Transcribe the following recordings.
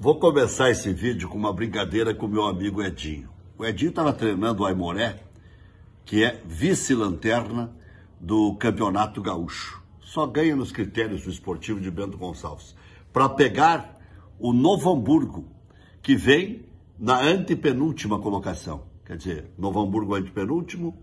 Vou começar esse vídeo com uma brincadeira com o meu amigo Edinho. O Edinho estava treinando o Aimoré, que é vice-lanterna do Campeonato Gaúcho. Só ganha nos critérios do esportivo de Bento Gonçalves. Para pegar o Novo Hamburgo, que vem na antepenúltima colocação. Quer dizer, Novo Hamburgo antepenúltimo,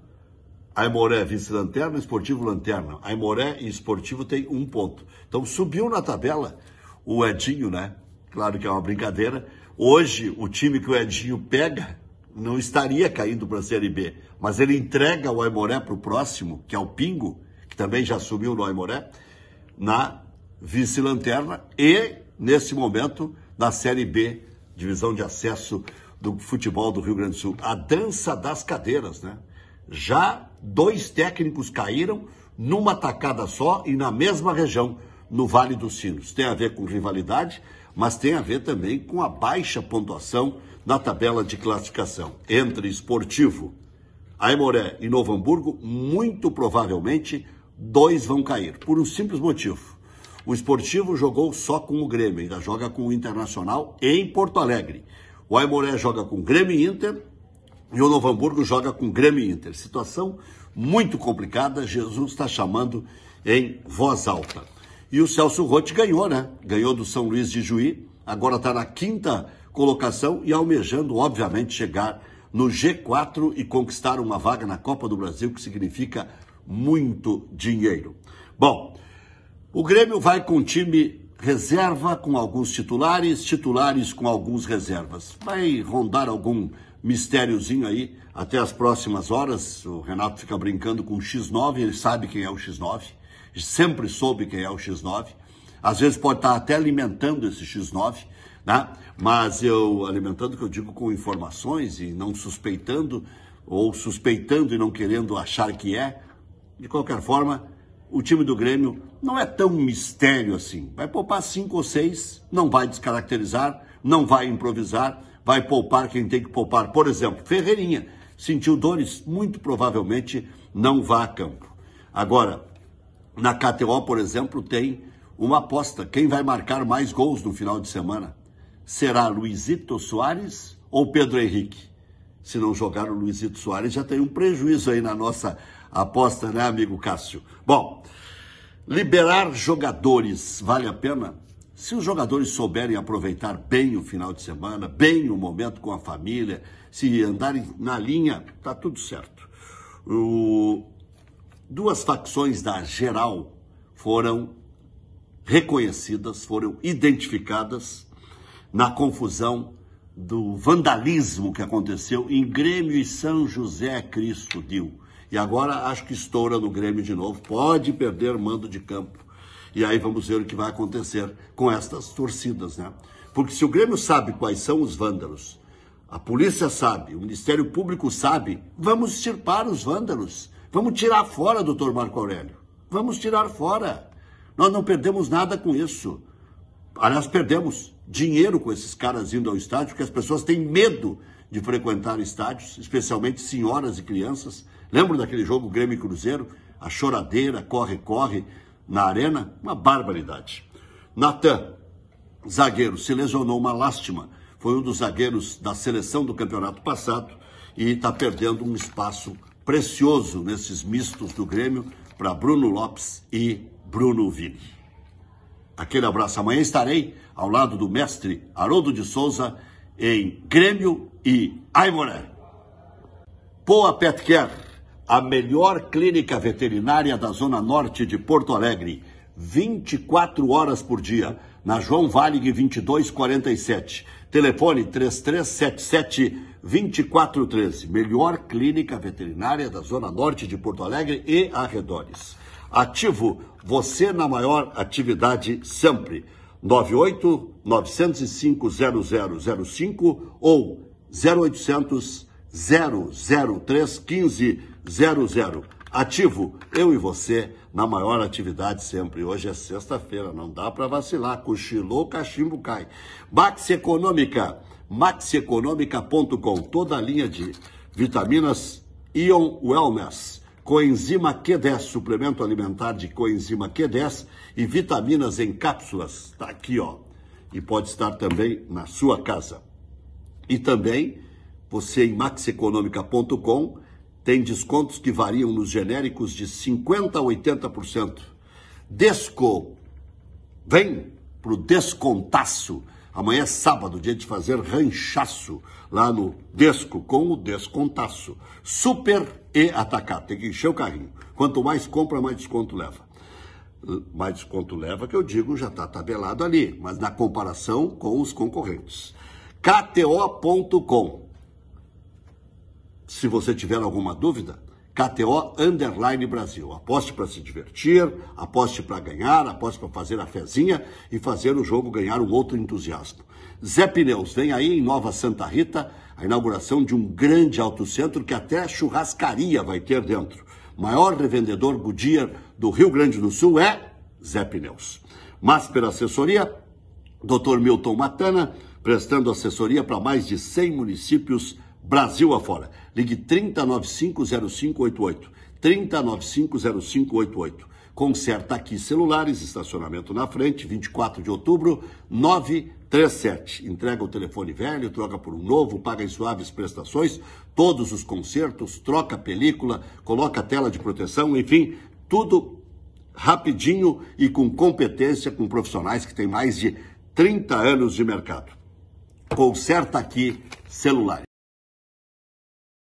Aimoré vice-lanterna, Esportivo lanterna. Aimoré e Esportivo tem um ponto. Então subiu na tabela o Edinho, né? Claro que é uma brincadeira. Hoje, o time que o Edinho pega não estaria caindo para a Série B, mas ele entrega o Aimoré para o próximo, que é o Pingo, que também já subiu no Aimoré, na vice-lanterna e, nesse momento, na Série B, divisão de acesso do futebol do Rio Grande do Sul. A dança das cadeiras, né? Já dois técnicos caíram numa tacada só e na mesma região, no Vale dos Sinos. Tem a ver com rivalidade, mas tem a ver também com a baixa pontuação na tabela de classificação entre esportivo. Aimoré e Novo Hamburgo, muito provavelmente, dois vão cair, por um simples motivo. O esportivo jogou só com o Grêmio, ainda joga com o Internacional em Porto Alegre. O Aimoré joga com Grêmio e Inter e o Novo Hamburgo joga com Grêmio e Inter. Situação muito complicada, Jesus está chamando em voz alta. E o Celso Rotti ganhou, né? Ganhou do São Luís de Juí, agora está na quinta colocação e almejando, obviamente, chegar no G4 e conquistar uma vaga na Copa do Brasil, que significa muito dinheiro. Bom, o Grêmio vai com time reserva, com alguns titulares, titulares com alguns reservas. Vai rondar algum mistériozinho aí até as próximas horas. O Renato fica brincando com o X9, ele sabe quem é o X9 sempre soube quem é o X9. Às vezes pode estar até alimentando esse X9, né? mas eu, alimentando que eu digo com informações e não suspeitando, ou suspeitando e não querendo achar que é, de qualquer forma, o time do Grêmio não é tão mistério assim. Vai poupar cinco ou seis, não vai descaracterizar, não vai improvisar, vai poupar quem tem que poupar. Por exemplo, Ferreirinha sentiu dores, muito provavelmente não vá a campo. Agora, na KTO, por exemplo, tem uma aposta. Quem vai marcar mais gols no final de semana? Será Luizito Soares ou Pedro Henrique? Se não jogar o Luizito Soares, já tem um prejuízo aí na nossa aposta, né, amigo Cássio? Bom, liberar jogadores vale a pena? Se os jogadores souberem aproveitar bem o final de semana, bem o momento com a família, se andarem na linha, tá tudo certo. O duas facções da geral foram reconhecidas, foram identificadas na confusão do vandalismo que aconteceu em Grêmio e São José Cristo Dio. E agora acho que estoura no Grêmio de novo. Pode perder mando de campo. E aí vamos ver o que vai acontecer com estas torcidas, né? Porque se o Grêmio sabe quais são os vândalos, a polícia sabe, o Ministério Público sabe, vamos extirpar os vândalos. Vamos tirar fora, doutor Marco Aurélio. Vamos tirar fora. Nós não perdemos nada com isso. Aliás, ah, perdemos dinheiro com esses caras indo ao estádio, porque as pessoas têm medo de frequentar estádios, especialmente senhoras e crianças. Lembra daquele jogo Grêmio e Cruzeiro? A choradeira, corre, corre na arena? Uma barbaridade. Natan, zagueiro, se lesionou, uma lástima. Foi um dos zagueiros da seleção do campeonato passado e está perdendo um espaço precioso nesses mistos do Grêmio para Bruno Lopes e Bruno Vini. Aquele abraço. Amanhã estarei ao lado do mestre Haroldo de Souza em Grêmio e Aimoré. Poa Petcare, a melhor clínica veterinária da zona norte de Porto Alegre, 24 horas por dia na João Valig 2247. Telefone 3377 2413. Melhor clínica veterinária da Zona Norte de Porto Alegre e arredores. Ativo, você na maior atividade sempre. 98 905 0005 ou 0800 003 1500. Ativo, eu e você, na maior atividade sempre. Hoje é sexta-feira, não dá para vacilar. Cochilou, cachimbo cai. Max Econômica, maxeconômica.com. Toda a linha de vitaminas Ion Wellness, coenzima Q10, suplemento alimentar de coenzima Q10 e vitaminas em cápsulas. Está aqui, ó. E pode estar também na sua casa. E também, você em maxeconômica.com tem descontos que variam nos genéricos de 50% a 80%. Desco. Vem pro descontaço. Amanhã é sábado, dia de fazer ranchaço lá no Desco com o descontaço. Super e atacado. Tem que encher o carrinho. Quanto mais compra, mais desconto leva. Mais desconto leva, que eu digo, já está tabelado ali, mas na comparação com os concorrentes. KTO.com se você tiver alguma dúvida, KTO Underline Brasil. Aposte para se divertir, aposte para ganhar, aposte para fazer a fezinha e fazer o jogo ganhar um outro entusiasmo. Zé Pneus, vem aí em Nova Santa Rita a inauguração de um grande autocentro que até churrascaria vai ter dentro. Maior revendedor Goodyear do Rio Grande do Sul é Zé Pneus. Mas assessoria, Dr. Milton Matana, prestando assessoria para mais de 100 municípios Brasil afora. Ligue 30950588. 30950588. Conserta aqui celulares, estacionamento na frente, 24 de outubro, 937. Entrega o telefone velho, troca por um novo, paga em suaves prestações, todos os consertos, troca película, coloca tela de proteção, enfim, tudo rapidinho e com competência, com profissionais que têm mais de 30 anos de mercado. Conserta aqui celulares.